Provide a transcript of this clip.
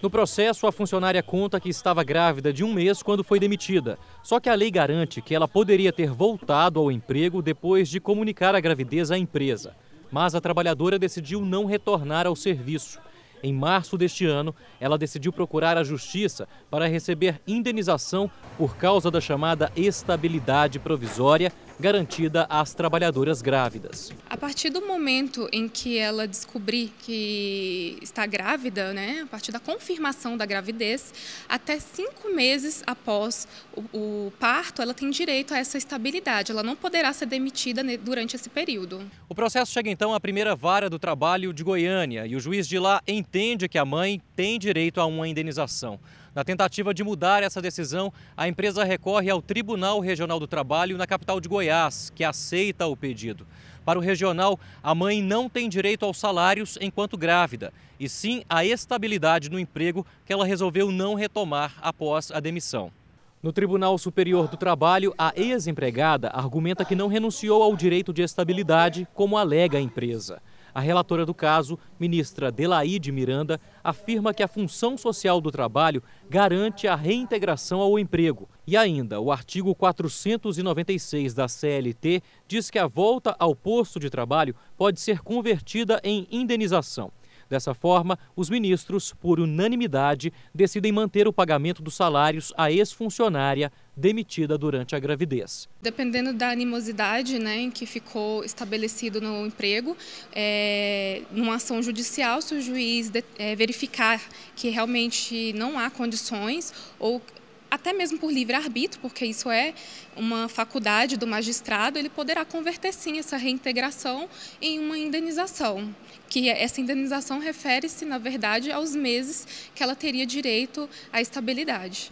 No processo, a funcionária conta que estava grávida de um mês quando foi demitida. Só que a lei garante que ela poderia ter voltado ao emprego depois de comunicar a gravidez à empresa. Mas a trabalhadora decidiu não retornar ao serviço. Em março deste ano, ela decidiu procurar a justiça para receber indenização por causa da chamada estabilidade provisória garantida às trabalhadoras grávidas. A partir do momento em que ela descobrir que está grávida, né, a partir da confirmação da gravidez, até cinco meses após o, o parto, ela tem direito a essa estabilidade. Ela não poderá ser demitida durante esse período. O processo chega então à primeira vara do trabalho de Goiânia e o juiz de lá entende que a mãe tem direito a uma indenização. Na tentativa de mudar essa decisão, a empresa recorre ao Tribunal Regional do Trabalho na capital de Goiás, que aceita o pedido. Para o regional, a mãe não tem direito aos salários enquanto grávida, e sim à estabilidade no emprego que ela resolveu não retomar após a demissão. No Tribunal Superior do Trabalho, a ex-empregada argumenta que não renunciou ao direito de estabilidade, como alega a empresa. A relatora do caso, ministra Delaide Miranda, afirma que a função social do trabalho garante a reintegração ao emprego. E ainda, o artigo 496 da CLT diz que a volta ao posto de trabalho pode ser convertida em indenização. Dessa forma, os ministros, por unanimidade, decidem manter o pagamento dos salários à ex-funcionária demitida durante a gravidez. Dependendo da animosidade né, que ficou estabelecido no emprego, é, numa ação judicial, se o juiz de, é, verificar que realmente não há condições ou até mesmo por livre-arbítrio, porque isso é uma faculdade do magistrado, ele poderá converter sim essa reintegração em uma indenização, que essa indenização refere-se, na verdade, aos meses que ela teria direito à estabilidade.